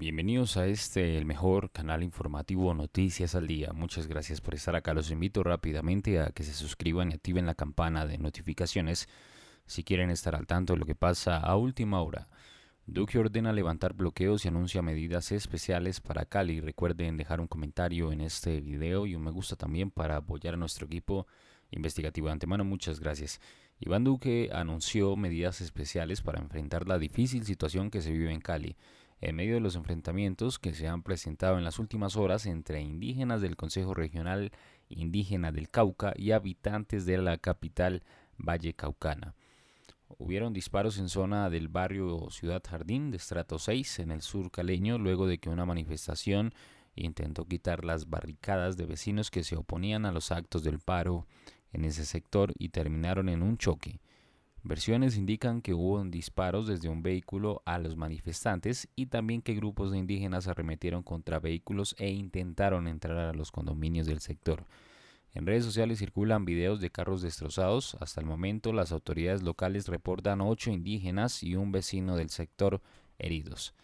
Bienvenidos a este, el mejor canal informativo Noticias al Día. Muchas gracias por estar acá. Los invito rápidamente a que se suscriban y activen la campana de notificaciones si quieren estar al tanto de lo que pasa a última hora. Duque ordena levantar bloqueos y anuncia medidas especiales para Cali. Recuerden dejar un comentario en este video y un me gusta también para apoyar a nuestro equipo investigativo de antemano. Muchas gracias. Iván Duque anunció medidas especiales para enfrentar la difícil situación que se vive en Cali. En medio de los enfrentamientos que se han presentado en las últimas horas entre indígenas del Consejo Regional Indígena del Cauca y habitantes de la capital Valle Caucana. Hubieron disparos en zona del barrio Ciudad Jardín de estrato 6 en el sur caleño luego de que una manifestación intentó quitar las barricadas de vecinos que se oponían a los actos del paro en ese sector y terminaron en un choque. Versiones indican que hubo disparos desde un vehículo a los manifestantes y también que grupos de indígenas arremetieron contra vehículos e intentaron entrar a los condominios del sector. En redes sociales circulan videos de carros destrozados. Hasta el momento las autoridades locales reportan ocho indígenas y un vecino del sector heridos.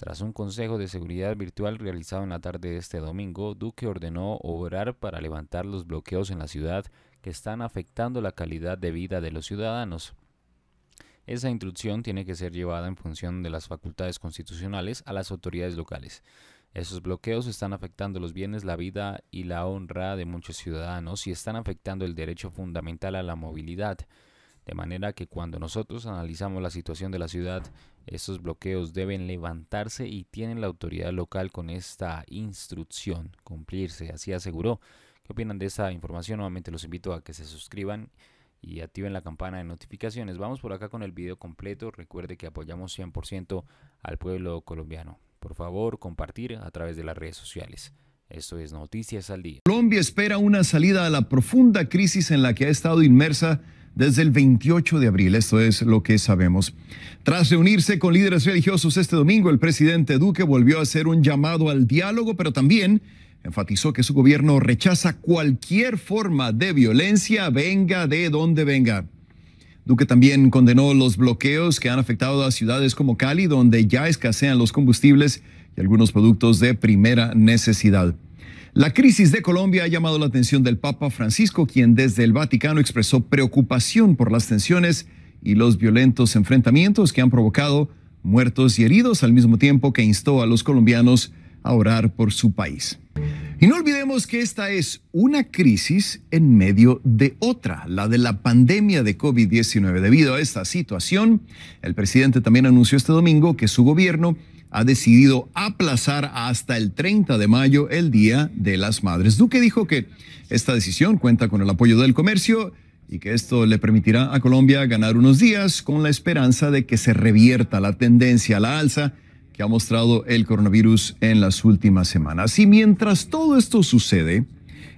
Tras un consejo de seguridad virtual realizado en la tarde de este domingo, Duque ordenó obrar para levantar los bloqueos en la ciudad que están afectando la calidad de vida de los ciudadanos. Esa instrucción tiene que ser llevada en función de las facultades constitucionales a las autoridades locales. Esos bloqueos están afectando los bienes, la vida y la honra de muchos ciudadanos y están afectando el derecho fundamental a la movilidad. De manera que cuando nosotros analizamos la situación de la ciudad, estos bloqueos deben levantarse y tienen la autoridad local con esta instrucción cumplirse, así aseguró. ¿Qué opinan de esta información? Nuevamente los invito a que se suscriban y activen la campana de notificaciones. Vamos por acá con el video completo. Recuerde que apoyamos 100% al pueblo colombiano. Por favor, compartir a través de las redes sociales. Esto es Noticias al Día. Colombia espera una salida a la profunda crisis en la que ha estado inmersa desde el 28 de abril. Esto es lo que sabemos. Tras reunirse con líderes religiosos este domingo, el presidente Duque volvió a hacer un llamado al diálogo, pero también enfatizó que su gobierno rechaza cualquier forma de violencia, venga de donde venga. Duque también condenó los bloqueos que han afectado a ciudades como Cali, donde ya escasean los combustibles y algunos productos de primera necesidad. La crisis de Colombia ha llamado la atención del Papa Francisco, quien desde el Vaticano expresó preocupación por las tensiones y los violentos enfrentamientos que han provocado muertos y heridos, al mismo tiempo que instó a los colombianos a orar por su país. Y no olvidemos que esta es una crisis en medio de otra, la de la pandemia de COVID-19. Debido a esta situación, el presidente también anunció este domingo que su gobierno ha decidido aplazar hasta el 30 de mayo el Día de las Madres. Duque dijo que esta decisión cuenta con el apoyo del comercio y que esto le permitirá a Colombia ganar unos días con la esperanza de que se revierta la tendencia a la alza que ha mostrado el coronavirus en las últimas semanas. Y mientras todo esto sucede,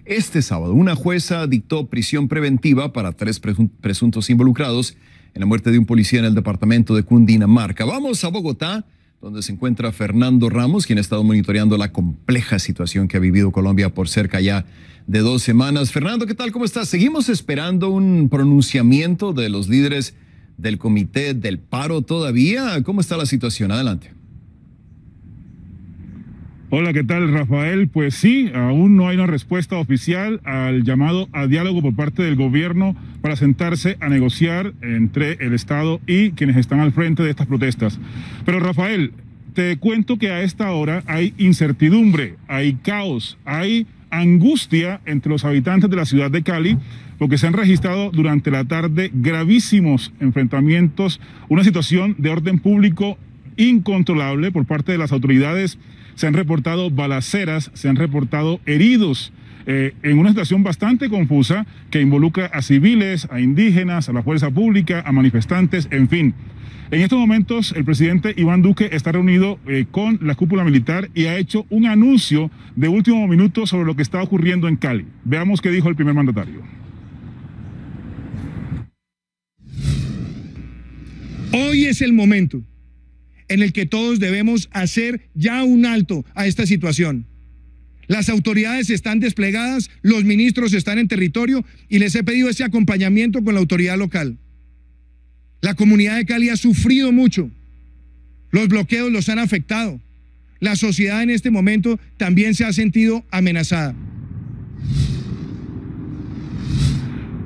este sábado una jueza dictó prisión preventiva para tres presuntos involucrados en la muerte de un policía en el departamento de Cundinamarca. Vamos a Bogotá donde se encuentra Fernando Ramos, quien ha estado monitoreando la compleja situación que ha vivido Colombia por cerca ya de dos semanas. Fernando, ¿qué tal? ¿Cómo estás? Seguimos esperando un pronunciamiento de los líderes del comité del paro todavía. ¿Cómo está la situación? Adelante. Hola, ¿qué tal Rafael? Pues sí, aún no hay una respuesta oficial al llamado a diálogo por parte del gobierno para sentarse a negociar entre el Estado y quienes están al frente de estas protestas. Pero Rafael, te cuento que a esta hora hay incertidumbre, hay caos, hay angustia entre los habitantes de la ciudad de Cali porque se han registrado durante la tarde gravísimos enfrentamientos, una situación de orden público incontrolable por parte de las autoridades. Se han reportado balaceras, se han reportado heridos. Eh, en una situación bastante confusa que involucra a civiles, a indígenas, a la fuerza pública, a manifestantes, en fin. En estos momentos, el presidente Iván Duque está reunido eh, con la cúpula militar y ha hecho un anuncio de último minuto sobre lo que está ocurriendo en Cali. Veamos qué dijo el primer mandatario. Hoy es el momento en el que todos debemos hacer ya un alto a esta situación. Las autoridades están desplegadas, los ministros están en territorio y les he pedido ese acompañamiento con la autoridad local. La comunidad de Cali ha sufrido mucho. Los bloqueos los han afectado. La sociedad en este momento también se ha sentido amenazada.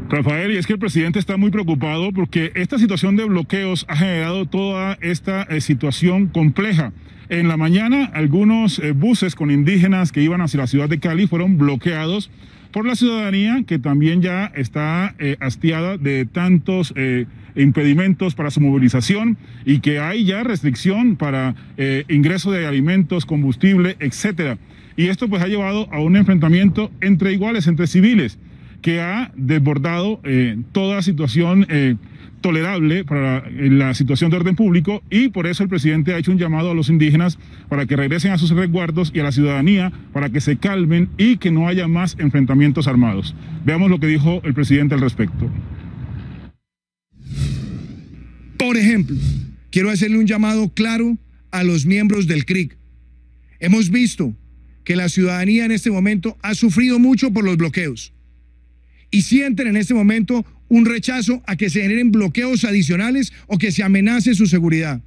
Rafael, y es que el presidente está muy preocupado porque esta situación de bloqueos ha generado toda esta eh, situación compleja. En la mañana, algunos eh, buses con indígenas que iban hacia la ciudad de Cali fueron bloqueados por la ciudadanía que también ya está eh, hastiada de tantos impedimentos para su movilización y que hay ya restricción para ingreso de alimentos, combustible, etcétera. Y esto pues ha llevado a un enfrentamiento entre iguales, entre civiles que ha desbordado eh, toda situación eh, tolerable para la, eh, la, situación de orden público y por eso el presidente ha hecho un llamado a los indígenas para que regresen a sus resguardos y a la ciudadanía para que se calmen y que no haya más enfrentamientos armados. Veamos lo que dijo el presidente al respecto. Por ejemplo, quiero hacerle un llamado claro a los miembros del CRIC. Hemos visto que la ciudadanía en este momento ha sufrido mucho por los bloqueos y sienten en este momento un rechazo a que se generen bloqueos adicionales o que se amenace su seguridad,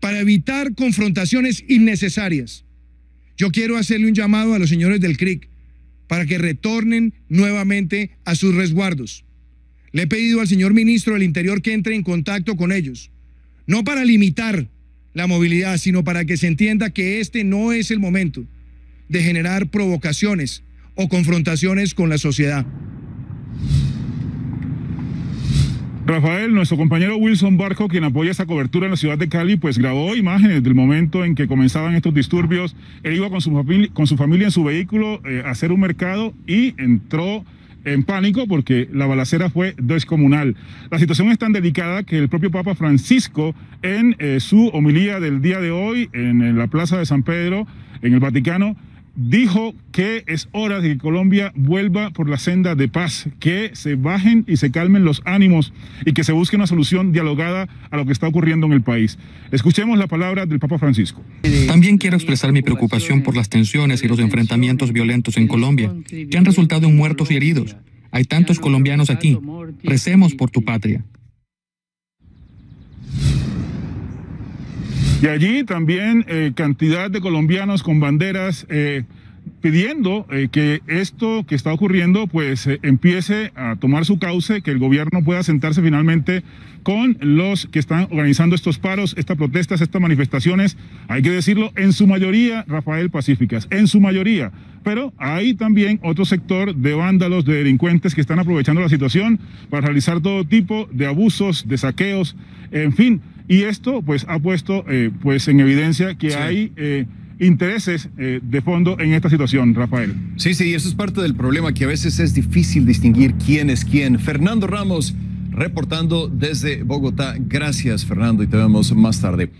para evitar confrontaciones innecesarias. Yo quiero hacerle un llamado a los señores del CRIC para que retornen nuevamente a sus resguardos. Le he pedido al señor ministro del Interior que entre en contacto con ellos, no para limitar la movilidad, sino para que se entienda que este no es el momento de generar provocaciones o confrontaciones con la sociedad. Rafael, nuestro compañero Wilson Barco, quien apoya esta cobertura en la ciudad de Cali, pues grabó imágenes del momento en que comenzaban estos disturbios. Él iba con su, familia, su en su vehículo eh, a hacer un mercado y entró en pánico porque la balacera fue descomunal. La situación es tan delicada que el propio Papa Francisco, en eh, su homilía del día de hoy en la Plaza de San Pedro, en el Vaticano, dijo que es hora de que Colombia vuelva por la senda de paz, que se bajen y se calmen los ánimos y que se busque una solución dialogada a lo que está ocurriendo en el país. Escuchemos la palabra del Papa Francisco. También quiero expresar mi preocupación por las tensiones y los enfrentamientos violentos en Colombia, que han resultado en muertos y heridos. Hay tantos colombianos aquí. Recemos por tu patria. Y allí también eh, cantidad de colombianos con banderas eh, pidiendo eh, que esto que está ocurriendo pues eh, empiece a tomar su cauce, que el gobierno pueda sentarse finalmente con los que están organizando estos paros, estas protestas, estas manifestaciones, hay que decirlo, en su mayoría, Rafael Pacíficas, en su mayoría. Pero hay también otro sector de vándalos, de delincuentes que están aprovechando la situación para realizar todo tipo de abusos, de saqueos, en fin. Y esto pues ha puesto eh, pues en evidencia que hay intereses eh, de fondo en esta situación, Rafael. Sí, sí, eso es parte del problema que a veces es difícil distinguir quién es quién. Fernando Ramos, reportando desde Bogotá. Gracias, Fernando, y te vemos más tarde.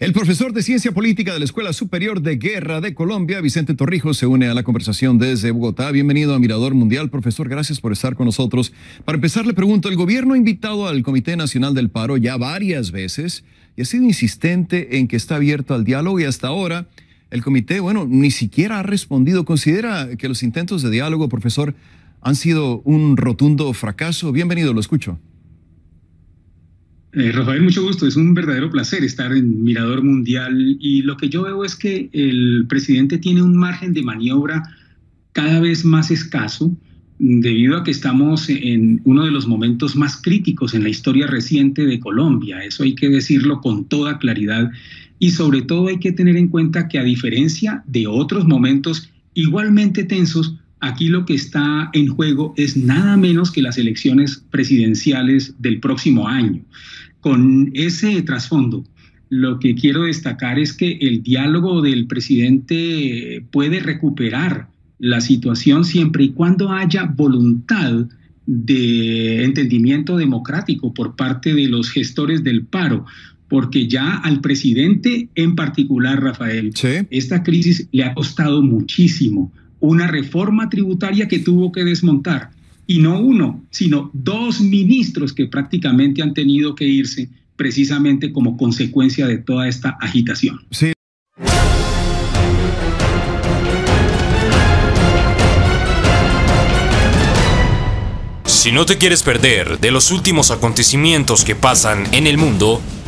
El profesor de Ciencia Política de la Escuela Superior de Guerra de Colombia, Vicente Torrijos, se une a la conversación desde Bogotá. Bienvenido a Mirador Mundial. Profesor, gracias por estar con nosotros. Para empezar, le pregunto, el gobierno ha invitado al Comité Nacional del Paro ya varias veces y ha sido insistente en que está abierto al diálogo y hasta ahora el comité, bueno, ni siquiera ha respondido. ¿Considera que los intentos de diálogo, profesor, han sido un rotundo fracaso? Bienvenido, lo escucho. Eh, Rafael, mucho gusto. Es un verdadero placer estar en Mirador Mundial y lo que yo veo es que el presidente tiene un margen de maniobra cada vez más escaso debido a que estamos en uno de los momentos más críticos en la historia reciente de Colombia. Eso hay que decirlo con toda claridad y sobre todo hay que tener en cuenta que a diferencia de otros momentos igualmente tensos, aquí lo que está en juego es nada menos que las elecciones presidenciales del próximo año. Con ese trasfondo, lo que quiero destacar es que el diálogo del presidente puede recuperar la situación siempre y cuando haya voluntad de entendimiento democrático por parte de los gestores del paro porque ya al presidente en particular, Rafael, esta crisis le ha costado muchísimo. Una reforma tributaria que tuvo que desmontar, y no uno, sino dos ministros que prácticamente han tenido que irse precisamente como consecuencia de toda esta agitación. Si no te quieres perder de los últimos acontecimientos que pasan en el mundo,